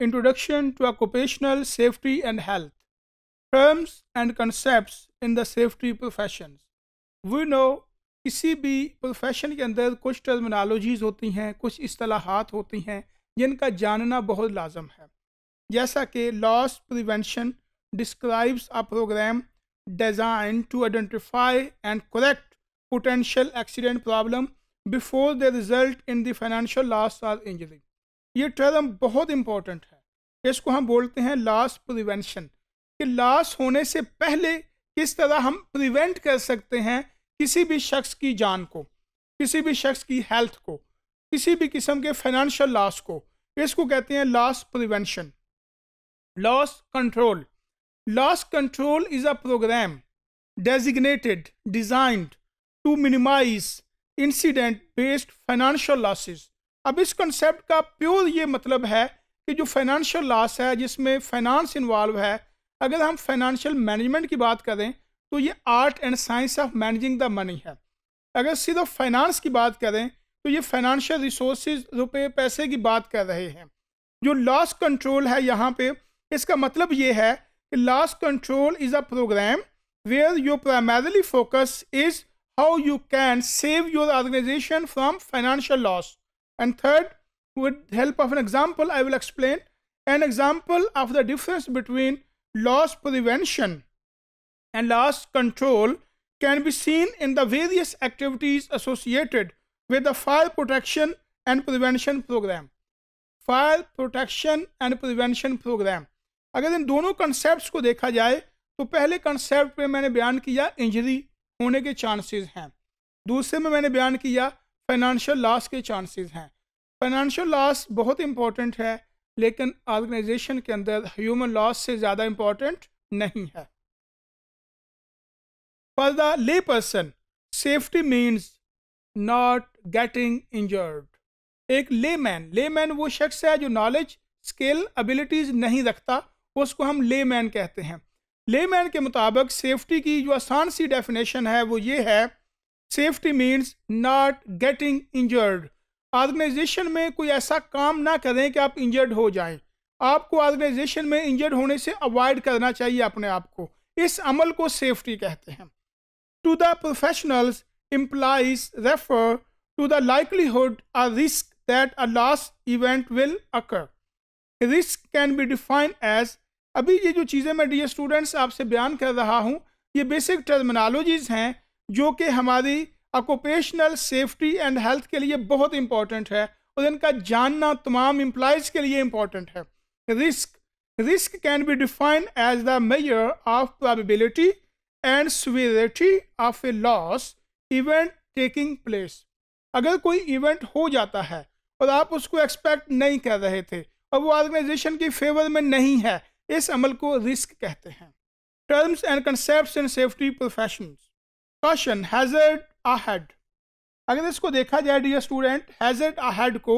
Introduction to Occupational Safety and Health Terms and Concepts in the Safety Professions We know किसी भी profession के अंदर कुछ terminologies होती हैं कुछ असलाहत होती हैं जिनका जानना बहुत लाजम है जैसा कि loss prevention describes a programme designed to identify and correct potential accident problem before the result in the financial loss or injury ये टर्म बहुत इंपॉर्टेंट है इसको हम बोलते हैं लॉस प्रिवेंशन कि लॉस होने से पहले किस तरह हम प्रिवेंट कर सकते हैं किसी भी शख्स की जान को किसी भी शख्स की हेल्थ को किसी भी किस्म के फाइनेंशियल लॉस को इसको कहते हैं loss prevention loss control loss control is a programme designated designed to minimise incident based financial losses अब इस कंसेप्ट का प्योर ये मतलब है कि जो फाइनेंशियल लॉस है जिसमें फाइनेंस इन्वॉल्व है अगर हम फाइनेंशियल मैनेजमेंट की बात करें तो ये art and science of managing the money है अगर सिर्फ फाइनेंस की बात करें तो ये फाइनेंशियल रिसोर्स रुपये पैसे की बात कर रहे हैं जो लॉस कंट्रोल है यहाँ पे इसका मतलब ये है कि loss control is a programme where your primarily focus is how you can save your organisation from financial loss And third, with help of an example, I will explain an example of the difference between loss prevention and loss control can be seen in the various activities associated with the fire protection and prevention program. fire protection and prevention program अगर इन दोनों concept को देखा जाए तो पहले concept में मैंने बयान किया इंजरी होने के चांसेस हैं दूसरे में मैंने बयान किया फाइनेंशियल लॉस के चांसेस हैं फाइनेंशियल लॉस बहुत इंपॉर्टेंट है लेकिन ऑर्गेनाइजेशन के अंदर ह्यूमन लॉस से ज़्यादा इम्पॉर्टेंट नहीं है for the lay person safety means not getting injured एक ले मैन ले मैन वो शख्स है जो नॉलेज स्किल एबिलिटीज़ नहीं रखता उसको हम ले मैन कहते हैं ले मैन के मुताबिक सेफ्टी की जो आसान सी डेफिनेशन है वो ये है safety means not getting injured organisation में कोई ऐसा काम ना करें कि आप इंजर्ड हो जाएं आपको ऑर्गेनाइजेशन में इंजर्ड होने से अवॉइड करना चाहिए अपने आप को इस अमल को सेफ्टी कहते हैं to the professionals employees refer to the likelihood a risk that a last event will occur risk can be define as अभी ये जो चीज़ें मैं डी स्टूडेंट्स आपसे बयान कर रहा हूँ ये बेसिक टर्मिनोलॉजीज़ हैं जो कि हमारी ऑक्यूपेशनल सेफ्टी एंड हेल्थ के लिए बहुत इंपॉर्टेंट है और इनका जानना तमाम एम्प्लॉयज़ के लिए इम्पॉर्टेंट है risk risk can be define as the measure of probability and severity of a loss event taking place अगर कोई इवेंट हो जाता है और आप उसको एक्सपेक्ट नहीं कर रहे थे और वो ऑर्गेनाइजेशन की फेवर में नहीं है इस अमल को रिस्क कहते हैं terms and concept in safety professionals question hazard ahead अगर इसको देखा जाए डियर स्टूडेंट हैजर्ड अहेड को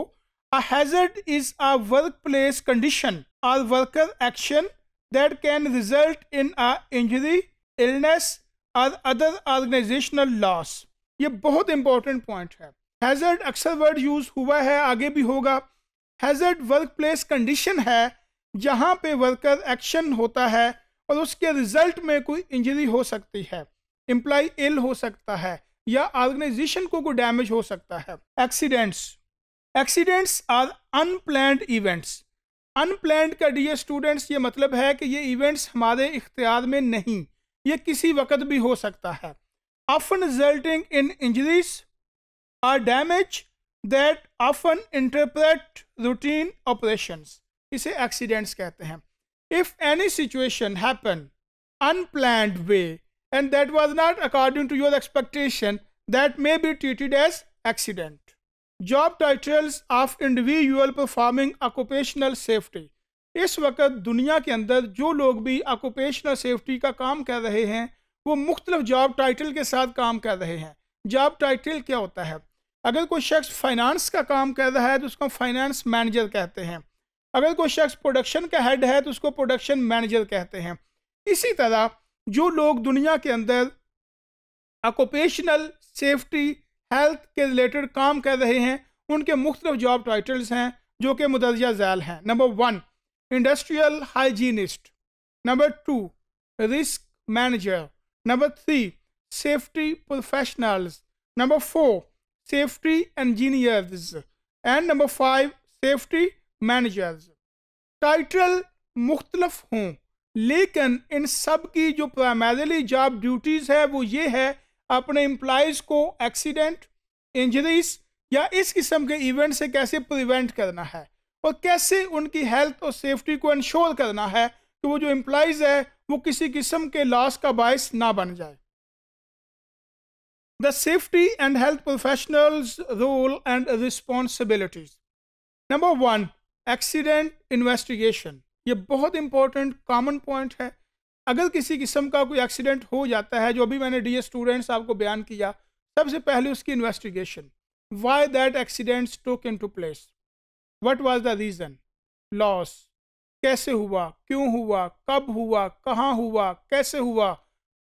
a hazard is a workplace condition or worker action that can result in a injury illness or other organisational loss ये बहुत important point है hazard अक्सर word use हुआ है आगे भी होगा हैजर्ड वर्क प्लेस कंडीशन है जहाँ पे वर्कर एक्शन होता है और उसके रिजल्ट में कोई इंजरी हो सकती है एम्प्लॉय इल हो सकता है या ऑर्गेनाइजेशन को कोई डैमेज हो सकता है accidents accidents are unplanned events unplanned का डी स्टूडेंट्स ये मतलब है कि ये इवेंट्स हमारे इख्तियार में नहीं ये किसी वक्त भी हो सकता है often resulting in injuries or damage that often interrupt routine operation इसे एक्सीडेंट्स कहते हैं if any situation happen unplanned way and that was not according to your expectation that may be treated as accident. Job titles of individual performing occupational safety. इस वक्त दुनिया के अंदर जो लोग भी ऑक्यूपेशनल सेफ्टी का काम कर रहे हैं वो मुख्तलिफ जॉब टाइटल के साथ काम कर रहे हैं जॉब टाइटल क्या होता है अगर कोई शख्स फाइनेंस का काम कर रहा है तो उसको फाइनेंस मैनेजर कहते हैं अगर कोई शख्स प्रोडक्शन का हेड है तो उसको प्रोडक्शन मैनेजर कहते हैं इसी तरह जो लोग दुनिया के अंदर ऑक्यूपेशनल सेफ्टी हेल्थ के रिलेटेड काम कर रहे हैं उनके मुख्तफ जॉब टाइटल्स हैं जो कि मुदर्जा झैल हैं number one industrial hygienist number two risk manager number three safety professionals number four safety engineers and number five safety managers title मुख्तलफ हों लेकिन इन सब की जो प्राइमरली जॉब ड्यूटीज़ है वो ये है अपने एम्प्लॉज को एक्सीडेंट इंजरीज या इस किस्म के इवेंट से कैसे प्रिवेंट करना है और कैसे उनकी हेल्थ और सेफ्टी को इंश्योर करना है कि वो जो एम्प्लॉज है वो किसी किस्म के लॉस का बायस ना बन जाए the safety and health professionals role and responsibilities number one accident investigation ये बहुत इंपॉर्टेंट कॉमन पॉइंट है अगर किसी किस्म का कोई एक्सीडेंट हो जाता है जो अभी मैंने डी स्टूडेंट्स आपको बयान किया सबसे पहले उसकी investigation why that accidents took in to place what was the reason loss कैसे हुआ क्यों हुआ कब हुआ कहाँ हुआ कैसे हुआ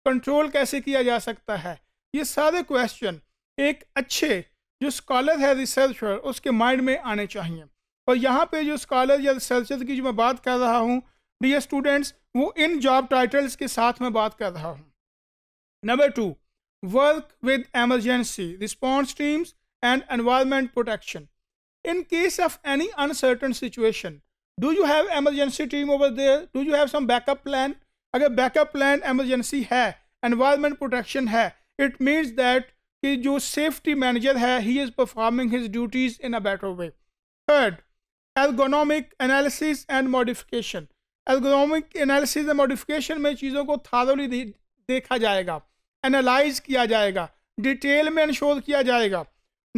कंट्रोल कैसे किया जा सकता है ये सारे क्वेश्चन एक अच्छे जो स्कॉलर है रिसर्चर उसके माइंड में आने चाहिए और यहाँ पे जो स्कॉलर या सेल्सियस की जो मैं बात कर रहा हूँ डी स्टूडेंट्स वो इन जॉब टाइटल्स के साथ मैं बात कर रहा हूँ number two work with emergency response teams and environment protection in case of any uncertain situation do you have emergency team over there do you have some backup plan अगर backup plan emergency है environment protection है it means that कि जो safety manager है he is performing his duties in a better way third ergonomic analysis and modification ergonomic analysis and modification में चीज़ों को thoroughly देखा जाएगा एनालाइज किया जाएगा डिटेल में इंश्योर किया जाएगा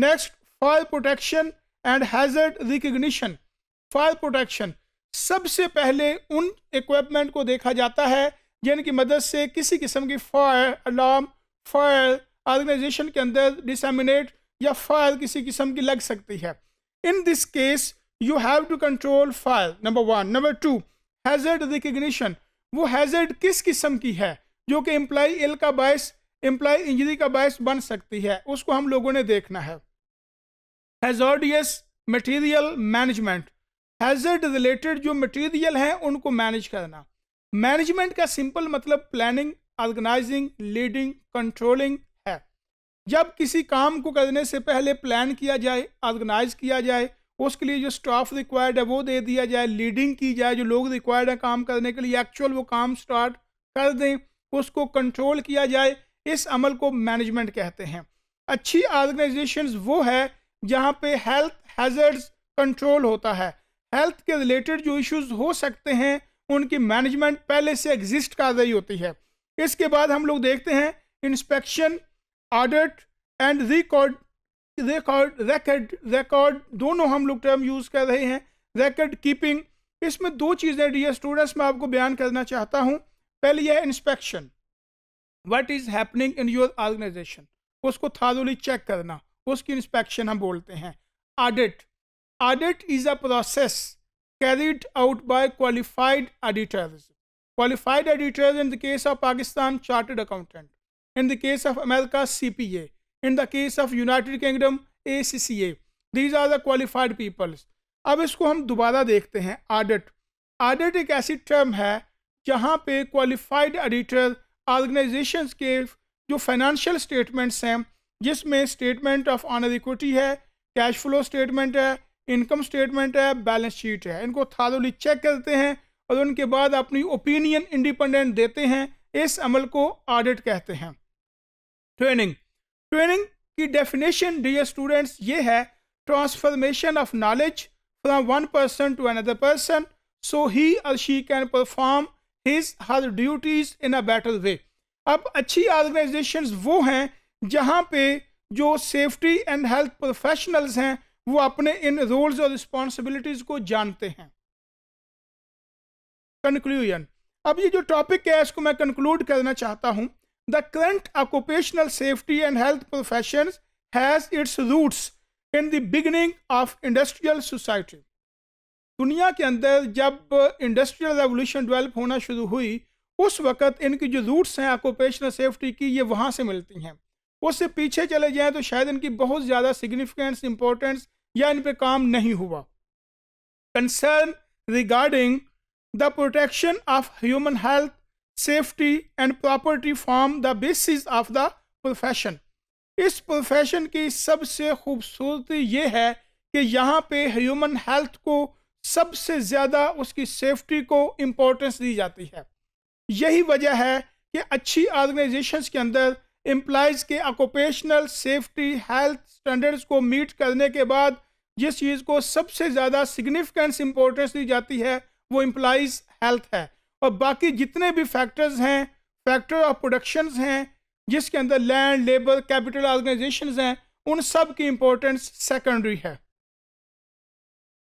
next fire protection and hazard recognition fire protection सबसे पहले उन इक्विपमेंट को देखा जाता है जिनकी मदद से किसी किस्म की फायर अलार्म फायर ऑर्गेनाइजेशन के अंदर डिसमिनेट या फायर किसी किस्म की लग सकती है in this case you have to control fire number one number two hazard recognition वो हैजर्ड किस किस्म की है जो कि एम्प्लाई एल का बायस एम्प्लाई इंजरी का बायस बन सकती है उसको हम लोगों ने देखना है hazardous material management hazard related जो मटेरियल हैं उनको मैनेज करना मैनेजमेंट का सिंपल मतलब प्लानिंग ऑर्गेनाइजिंग लीडिंग कंट्रोलिंग है जब किसी काम को करने से पहले प्लान किया जाए ऑर्गेनाइज किया जाए उसके लिए जो स्टाफ रिक्वायर्ड है वो दे दिया जाए लीडिंग की जाए जो लोग रिक्वायर्ड है काम करने के लिए एक्चुअल वो काम स्टार्ट कर दें उसको कंट्रोल किया जाए इस अमल को मैनेजमेंट कहते हैं अच्छी ऑर्गेनाइजेशन वो है जहाँ पे हेल्थ हैजर्ड्स कंट्रोल होता है हेल्थ के रिलेटेड जो इश्यूज हो सकते हैं उनकी मैनेजमेंट पहले से एग्जिस्ट कर रही होती है इसके बाद हम लोग देखते हैं inspection audit and record record racket record दोनों हम लोग टर्म यूज़ कर रहे हैं रैकेट कीपिंग इसमें दो चीज़ें डी स्टूडेंट्स मैं आपको बयान करना चाहता हूँ पहली है inspection what is happening in your organisation उसको थारोली चेक करना उसकी इंस्पेक्शन हम बोलते हैं audit audit is a process out by qualified auditors qualified auditors in the case of Pakistan chartered accountant in the case of America America, P in the case of United Kingdom A C C A these are the qualified peoples अब इसको हम दोबारा देखते हैं audit audit एक ऐसी term है जहाँ पे क्वालिफाइड एडिटर ऑर्गेनाइजेशन के जो फाइनेंशियल स्टेटमेंट्स हैं जिसमें स्टेटमेंट ऑफ ऑनर इक्विटी है कैश फ्लो स्टेटमेंट है इनकम स्टेटमेंट है बैलेंस शीट है इनको थारोली चेक करते हैं और उनके बाद अपनी ओपिनियन इंडिपेंडेंट देते हैं इस अमल को ऑडिट कहते हैं ट्रेनिंग ट्रेनिंग की डेफिनेशन डियर स्टूडेंट्स ये है transformation of knowledge from one person to another person so he or she can perform his her duties in a better way अब अच्छी ऑर्गेनाइजेशन वो हैं जहाँ पे जो सेफ्टी एंड हेल्थ प्रोफेशनल्स हैं वो अपने इन रोल्स और रिस्पॉन्सिबिलिटीज़ को जानते हैं कंक्लूजन अब ये जो टॉपिक है इसको मैं कंक्लूड करना चाहता हूँ The current occupational safety and health professions has its roots in the beginning of industrial society. दुनिया के अंदर जब इंडस्ट्रियल रेवोल्यूशन डेवलप होना शुरू हुई उस वक़्त इनकी जो रूट्स हैं ऑक्यूपेशनल सेफ्टी की ये वहाँ से मिलती हैं उससे पीछे चले जाएं तो शायद इनकी बहुत ज़्यादा सिग्निफिकेंस इंपॉर्टेंस या इन पर काम नहीं हुआ concern regarding the protection of human health safety and property from the basis of the profession इस प्रोफेशन की सबसे खूबसूरती ये है कि यहाँ पे ह्यूमन हेल्थ को सबसे ज़्यादा उसकी सेफ्टी को इम्पोर्टेंस दी जाती है यही वजह है कि अच्छी ऑर्गेनाइजेशंस के अंदर एम्प्लॉयज़ के ऑक्यूपेशनल सेफ्टी हेल्थ स्टैंडर्ड्स को मीट करने के बाद जिस चीज़ को सबसे ज़्यादा सिग्निफिकेंस इम्पोर्टेंस दी जाती है वो एम्प्लॉयज़ हेल्थ है और बाकी जितने भी फैक्टर्स हैं फैक्टर ऑफ प्रोडक्शंस हैं जिसके अंदर लैंड लेबर कैपिटल ऑर्गेनाइजेशंस हैं उन सब की इम्पोर्टेंस सेकेंडरी है